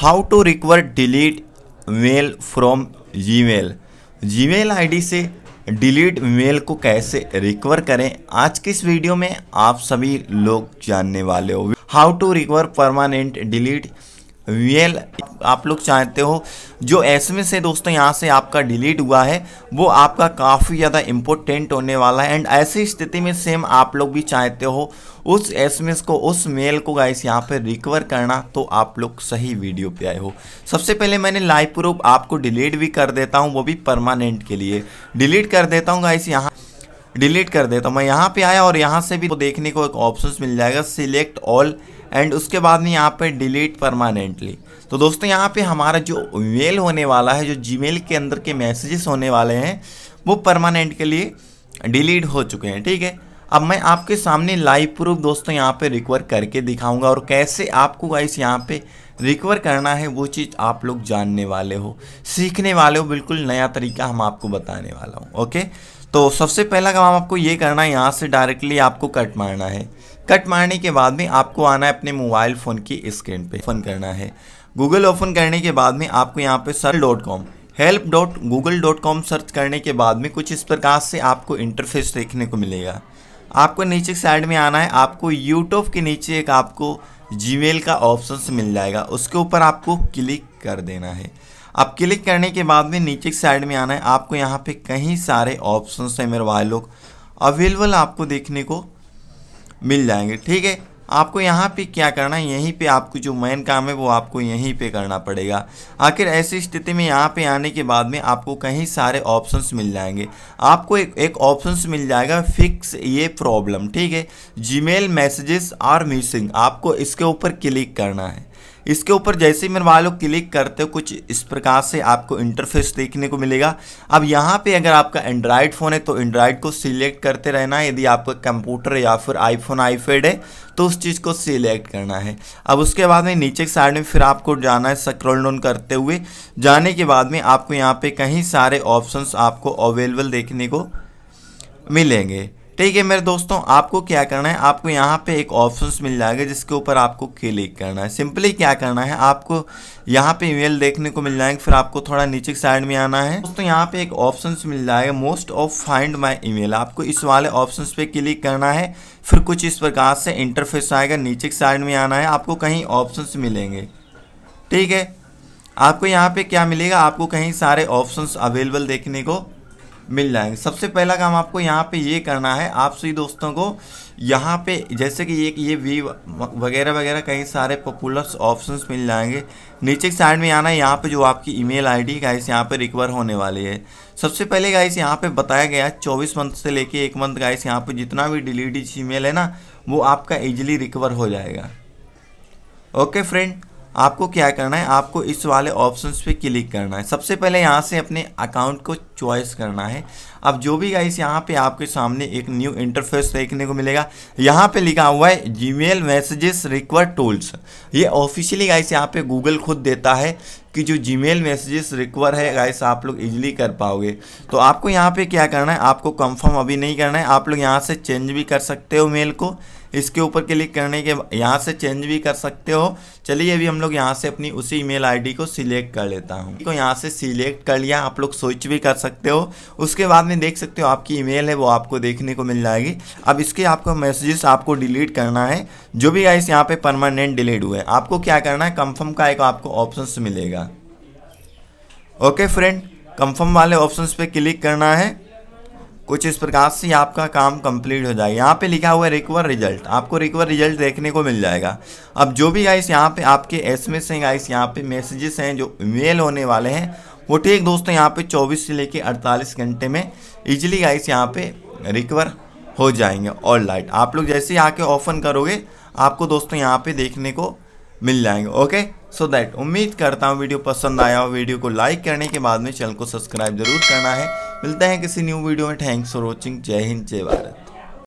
how to recover delete mail from Gmail Gmail से delete mail को कैसे recover करें आज के इस वीडियो में आप सभी लोग जानने वाले हो how to recover permanent delete वीएल आप लोग चाहते हो जो एसएमएस है दोस्तों यहाँ से आपका डिलीट हुआ है वो आपका काफ़ी ज़्यादा इम्पोर्टेंट होने वाला है एंड ऐसी स्थिति में सेम आप लोग भी चाहते हो उस एसएमएस को उस मेल को गाइस यहाँ पे रिकवर करना तो आप लोग सही वीडियो पे आए हो सबसे पहले मैंने लाइव प्रूफ आपको डिलीट भी कर देता हूँ वो भी परमानेंट के लिए डिलीट कर देता हूँ गाइस यहाँ डिलीट कर देता हूँ मैं यहाँ पर आया और यहाँ से भी तो देखने को एक ऑप्शन मिल जाएगा सिलेक्ट ऑल एंड उसके बाद में यहाँ पे डिलीट परमानेंटली तो दोस्तों यहाँ पे हमारा जो मेल होने वाला है जो जीमेल के अंदर के मैसेजेस होने वाले हैं वो परमानेंट के लिए डिलीट हो चुके हैं ठीक है अब मैं आपके सामने लाइव प्रूफ दोस्तों यहाँ पे रिकवर करके दिखाऊंगा और कैसे आपको गाइस यहाँ पे रिकवर करना है वो चीज़ आप लोग जानने वाले हो सीखने वाले हो बिल्कुल नया तरीका हम आपको बताने वाला हूँ ओके तो सबसे पहला काम आपको ये करना है यहाँ से डायरेक्टली आपको कट मारना है कट मारने के बाद में आपको आना है अपने मोबाइल फ़ोन की स्क्रीन पे ओपन करना है गूगल ओपन करने के बाद में आपको यहाँ पे sir dot com help dot Google dot com search करने के बाद में कुछ इस प्रकार से आपको इंटरफेस देखने को मिलेगा आपको नीचे साइड में आना है आपको यूट्यूब के नीचे एक आपको जी का ऑप्शन मिल जाएगा उसके ऊपर आपको क्लिक कर देना है अब क्लिक करने के बाद में नीचे के साइड में आना है आपको यहाँ पे कहीं सारे ऑप्शन हैं मेरे वाले लोग अवेलेबल आपको देखने को मिल जाएंगे ठीक है आपको यहाँ पे क्या करना है यहीं पे आपको जो मेन काम है वो आपको यहीं पे करना पड़ेगा आखिर ऐसी स्थिति में यहाँ पे आने के बाद में आपको कहीं सारे ऑप्शंस मिल जाएंगे आपको एक एक ऑप्शंस मिल जाएगा फिक्स ये प्रॉब्लम ठीक है जीमेल मैसेजेस आर मिसिंग आपको इसके ऊपर क्लिक करना है इसके ऊपर जैसे ही मेरे लो क्लिक करते हो कुछ इस प्रकार से आपको इंटरफेस देखने को मिलेगा अब यहाँ पे अगर आपका एंड्रॉयड फ़ोन है तो एंड्रॉयड को सिलेक्ट करते रहना है यदि आपका कंप्यूटर या फिर आईफोन आईपैड है तो उस चीज़ को सिलेक्ट करना है अब उसके बाद में नीचे साइड में फिर आपको जाना है सक्रोल डाउन करते हुए जाने के बाद में आपको यहाँ पर कहीं सारे ऑप्शन आपको अवेलेबल देखने को मिलेंगे ठीक है मेरे दोस्तों आपको क्या करना है आपको यहाँ पे एक ऑप्शंस मिल जाएगा जिसके ऊपर आपको क्लिक करना है सिंपली क्या करना है आपको यहाँ पे ईमेल देखने को मिल जाएंगे फिर आपको थोड़ा नीचे साइड में आना है दोस्तों यहाँ पे एक ऑप्शन मिल जाएगा most of find my email आपको इस वाले ऑप्शन पे क्लिक करना है फिर कुछ इस प्रकार से इंटरफेस आएगा नीचे साइड में आना है आपको कहीं ऑप्शन मिलेंगे ठीक है आपको यहाँ पे क्या मिलेगा आपको कहीं सारे ऑप्शंस अवेलेबल देखने को मिल जाएंगे सबसे पहला काम आपको यहाँ पे ये करना है आप सभी दोस्तों को यहाँ पे जैसे कि एक ये वी वगैरह वगैरह कई सारे पॉपुलर ऑप्शंस मिल जाएंगे नीचे के साइड में आना है यहाँ पर जो आपकी ईमेल आईडी डी यहाँ पे रिकवर होने वाली है सबसे पहले गाइस यहाँ पे बताया गया है चौबीस मंथ से लेके एक मंथ गाइस यहाँ पे जितना भी डिलीवरी ई है ना वो आपका ईजिली रिकवर हो जाएगा ओके फ्रेंड आपको क्या करना है आपको इस वाले ऑप्शंस पे क्लिक करना है सबसे पहले यहाँ से अपने अकाउंट को चॉइस करना है अब जो भी गाइस यहाँ पे आपके सामने एक न्यू इंटरफेस देखने को मिलेगा यहाँ पे लिखा हुआ है जीमेल मैसेजेस रिक्वर टूल्स ये ऑफिशियली गाइस यहाँ पे गूगल खुद देता है कि जो जीमेल मैसेजेस रिक्वर है गाइस आप लोग इजीली कर पाओगे तो आपको यहाँ पे क्या करना है आपको कंफर्म अभी नहीं करना है आप लोग यहाँ से चेंज भी कर सकते हो मेल को इसके ऊपर क्लिक करने के यहाँ से चेंज भी कर सकते हो चलिए अभी हम लोग यहाँ से अपनी उसी ईमेल आईडी को सिलेक्ट कर लेता हूँ तो यहाँ से सिलेक्ट कर लिया आप लोग स्विच भी कर सकते हो उसके बाद में देख सकते हो आपकी ईमेल है वो आपको देखने को मिल जाएगी अब इसके आपको मैसेजेस आपको डिलीट करना है जो भी गाइस यहाँ परमानेंट डिलीट हुए आपको क्या करना है कंफर्म का एक आपको ऑप्शन मिलेगा ओके फ्रेंड कंफर्म वाले ऑप्शंस पे क्लिक करना है कुछ इस प्रकार से आपका काम कंप्लीट हो जाएगा यहाँ पे लिखा हुआ है रिकवर रिजल्ट आपको रिकवर रिजल्ट देखने को मिल जाएगा अब जो भी गाइस यहाँ पे आपके एस एम एस हैं गाइस यहाँ पे मैसेजेस हैं जो मेल होने वाले हैं वो ठीक दोस्तों यहाँ पे 24 से लेके 48 घंटे में इजीली गाइस यहाँ पे रिकवर हो जाएंगे ऑल लाइट आप लोग जैसे ही आके ऑफन करोगे आपको दोस्तों यहाँ पर देखने को मिल जाएंगे ओके सो दैट उम्मीद करता हूँ वीडियो पसंद आया हो वीडियो को लाइक करने के बाद में चैनल को सब्सक्राइब जरूर करना है मिलते हैं किसी न्यू वीडियो में थैंक्स फॉर वॉचिंग जय हिंद जय भारत